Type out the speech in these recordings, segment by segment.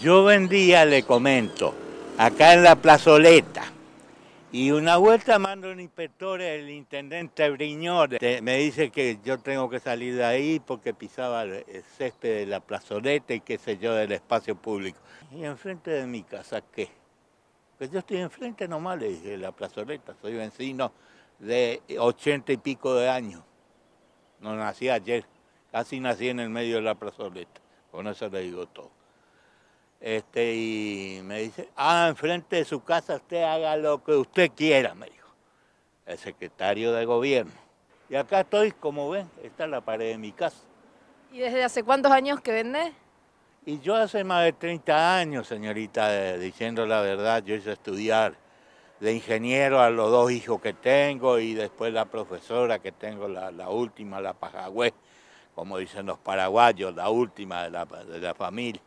Yo vendía, le comento, acá en la plazoleta. Y una vuelta mando un inspector, el intendente Briñores, me dice que yo tengo que salir de ahí porque pisaba el césped de la plazoleta y qué sé yo del espacio público. Y enfrente de mi casa, ¿qué? Pues yo estoy enfrente nomás, le dije, de la plazoleta, soy vecino de ochenta y pico de años. No nací ayer, casi nací en el medio de la plazoleta. Con eso le digo todo. Este, y me dice, ah, enfrente de su casa usted haga lo que usted quiera, me dijo, el secretario de gobierno. Y acá estoy, como ven, está la pared de mi casa. ¿Y desde hace cuántos años que vende? Y yo hace más de 30 años, señorita, diciendo la verdad, yo hice estudiar de ingeniero a los dos hijos que tengo y después la profesora que tengo, la, última, la Pajagüe, como dicen los paraguayos, la última de la, de la familia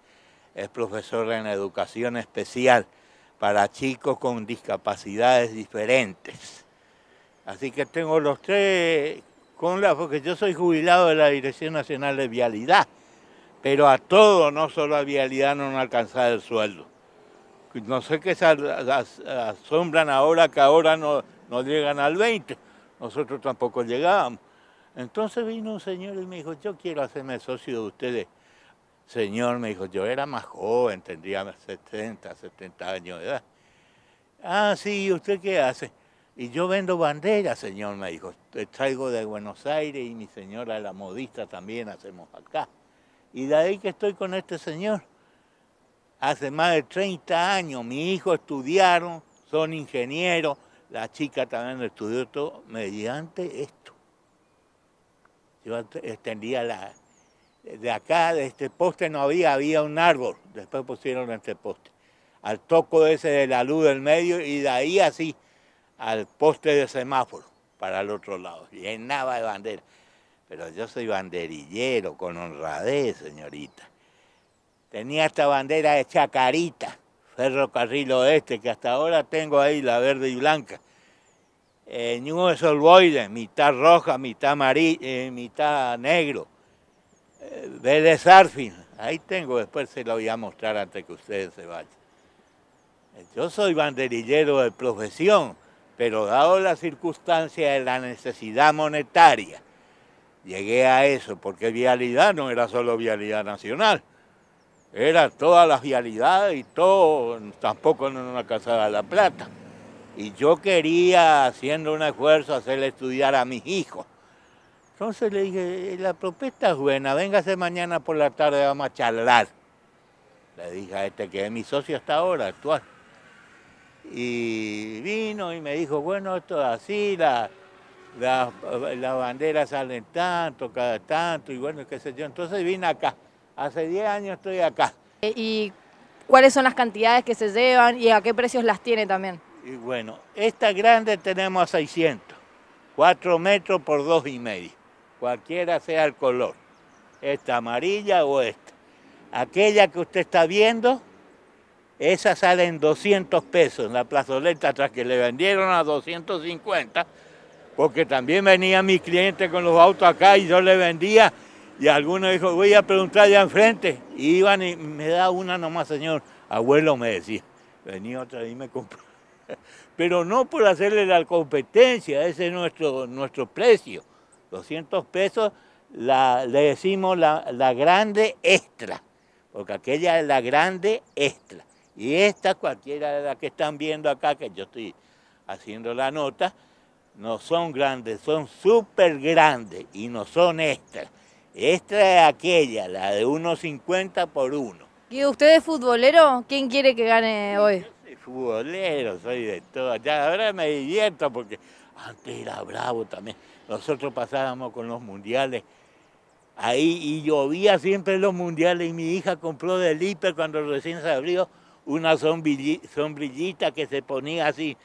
es profesora en educación especial para chicos con discapacidades diferentes. Así que tengo los tres con la, porque yo soy jubilado de la Dirección Nacional de Vialidad, pero a todo, no solo a Vialidad, no han alcanzado el sueldo. No sé qué se asombran ahora que ahora no, no llegan al 20, nosotros tampoco llegábamos. Entonces vino un señor y me dijo, yo quiero hacerme socio de ustedes señor me dijo, yo era más joven, tendría 70, 70 años de edad. Ah, sí, usted qué hace? Y yo vendo banderas, señor, me dijo. Eh, traigo de Buenos Aires y mi señora, la modista, también hacemos acá. Y de ahí que estoy con este señor. Hace más de 30 años, mi hijo estudiaron, son ingenieros, la chica también estudió todo, mediante esto. Yo extendía la, de acá, de este poste no había, había un árbol, después pusieron este poste. Al toco ese de la luz del medio y de ahí así al poste de semáforo para el otro lado, llenaba de bandera. Pero yo soy banderillero con honradez, señorita. Tenía esta bandera de Chacarita, ferrocarril oeste, que hasta ahora tengo ahí, la verde y blanca. Eh, New mitad roja, mitad, eh, mitad negro de Desarfin. Ahí tengo, después se lo voy a mostrar antes que ustedes se vayan. Yo soy banderillero de profesión, pero dado la circunstancia de la necesidad monetaria, llegué a eso, porque vialidad no era solo vialidad nacional, era toda la vialidad y todo, tampoco en una casa de la plata. Y yo quería, haciendo un esfuerzo, hacerle estudiar a mis hijos entonces le dije, la propuesta es buena, véngase mañana por la tarde, vamos a charlar. Le dije a este que es mi socio hasta ahora, actual. Y vino y me dijo, bueno, esto es así, las la, banderas salen tanto, cada tanto, y bueno, qué sé yo. Entonces vine acá, hace 10 años estoy acá. Eh, ¿Y cuáles son las cantidades que se llevan y a qué precios las tiene también? Y bueno, esta grande tenemos a 600, 4 metros por 2 y medio cualquiera sea el color, esta amarilla o esta. Aquella que usted está viendo, esa sale en 200 pesos en la plazoleta, tras que le vendieron a 250, porque también venía mi cliente con los autos acá y yo le vendía, y alguno dijo, voy a preguntar allá enfrente, y iban y me da una nomás, señor, abuelo me decía, venía otra y me compró. Pero no por hacerle la competencia, ese es nuestro, nuestro precio. 200 pesos le decimos la, grande extra, porque aquella es la grande extra. Y esta, cualquiera de las que están viendo acá, que yo estoy haciendo la nota, no son grandes, son súper grandes y no son extras. Extra es aquella, la de 1.50 por uno. ¿Y usted es futbolero? ¿Quién quiere que gane hoy? Yo soy futbolero, soy de todo. Ya ahora me divierto porque antes era bravo también. Nosotros pasábamos con los mundiales ahí y llovía siempre los mundiales y mi hija compró del hiper cuando recién se abrió una sombrillita que se ponía así,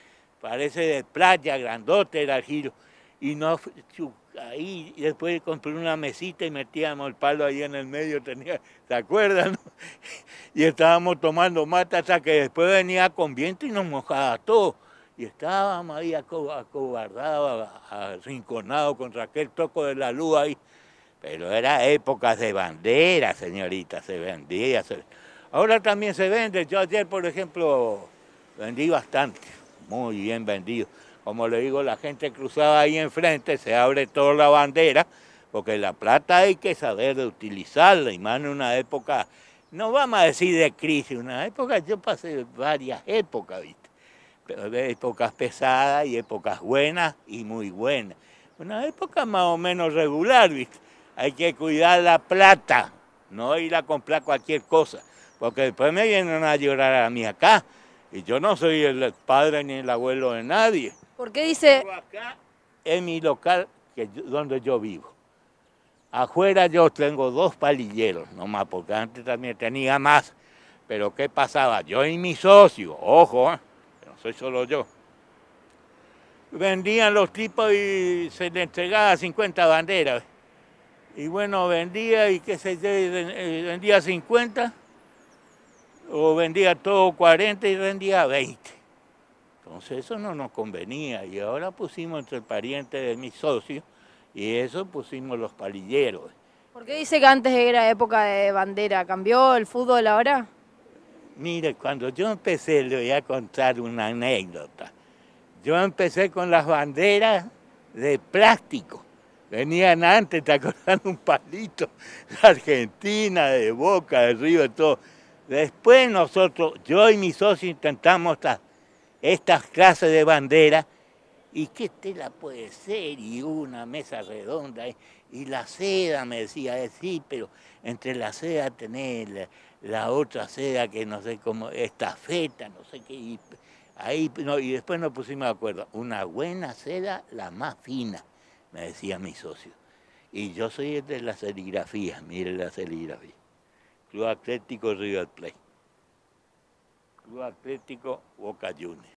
parece de playa, grandote era el giro. Y no, ahí después compré una mesita y metíamos el palo ahí en el medio, tenía, ¿se acuerdan? Y estábamos tomando mata hasta que después venía con viento y nos mojaba todo y estábamos ahí acobardados, arrinconados contra aquel toco de la luz ahí. Pero era época de bandera, señorita, se vendía. Ahora también se vende. Yo ayer, por ejemplo, vendí bastante, muy bien vendido. Como le digo, la gente cruzaba ahí enfrente, se abre toda la bandera, porque la plata hay que saber de utilizarla, y más en una época, no vamos a decir de crisis, una época, yo pasé varias épocas, ¿viste? Pero épocas pesadas y épocas buenas y muy buenas. Una época más o menos regular, ¿viste? Hay que cuidar la plata, no ir a comprar cualquier cosa, porque después me vienen a llorar a mí acá. Y yo no soy el padre ni el abuelo de nadie. ¿Por qué dice...? acá es mi local donde yo vivo. Afuera yo tengo dos palilleros nomás, porque antes también tenía más. Pero ¿qué pasaba? Yo y mi socio, ojo, ¿eh? soy solo yo. Vendían los tipos y se le entregaba 50 banderas. Y bueno, vendía y qué sé yo, eh, vendía 50 o vendía todo 40 y vendía 20. Entonces eso no nos convenía y ahora pusimos entre parientes pariente de mis socios y eso pusimos los palilleros. ¿Por qué dice que antes era época de bandera? ¿Cambió el fútbol ahora? Mire, cuando yo empecé, le voy a contar una anécdota. Yo empecé con las banderas de plástico. Venían antes, ¿te acordás? Un palito de Argentina, de Boca, de Río, de todo. Después nosotros, yo y mi socio intentamos estas, clases de banderas ¿y qué tela puede ser? Y una mesa redonda, ¿eh? y la seda, me decía, eh, sí, pero entre la seda tenés la otra seda que no sé cómo, esta feta, no sé qué. Y, ahí, no, y después nos pusimos de acuerdo, una buena seda, la más fina, me decía mi socio. Y yo soy el de la serigrafía, mire la serigrafía. Club Atlético River Plate. Club Atlético Boca Juniors.